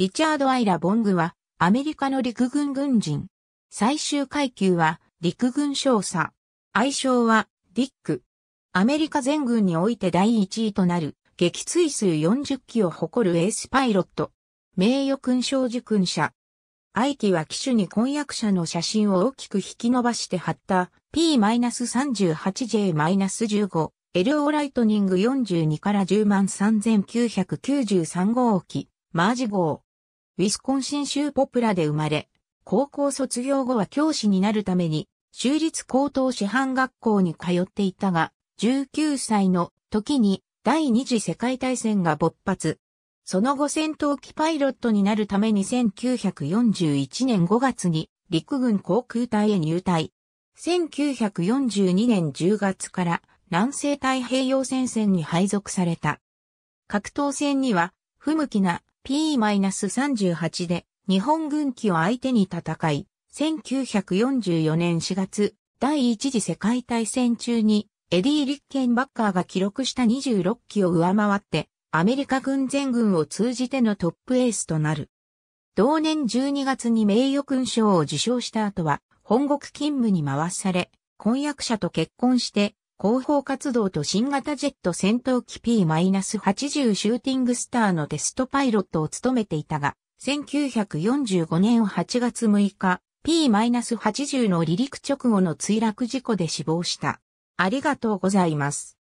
リチャード・アイラ・ボングは、アメリカの陸軍軍人。最終階級は、陸軍少佐。愛称は、ディック。アメリカ全軍において第1位となる、撃墜数40機を誇るエースパイロット。名誉勲章受勲者。愛機は機種に婚約者の写真を大きく引き伸ばして貼った P-38J-15 LO ライトニング42から103,993号機マージ号ウィスコンシン州ポプラで生まれ、高校卒業後は教師になるために、州立高等師範学校に通っていたが、19歳の時に第二次世界大戦が勃発。その後戦闘機パイロットになるために1941年5月に陸軍航空隊へ入隊。1942年10月から南西太平洋戦線に配属された。格闘戦には不向きな P-38 で日本軍機を相手に戦い、1944年4月、第一次世界大戦中にエディ・リッケンバッカーが記録した26機を上回って、アメリカ軍全軍を通じてのトップエースとなる。同年12月に名誉勲章を受章した後は、本国勤務に回され、婚約者と結婚して、広報活動と新型ジェット戦闘機 P-80 シューティングスターのテストパイロットを務めていたが、1945年8月6日、P-80 の離陸直後の墜落事故で死亡した。ありがとうございます。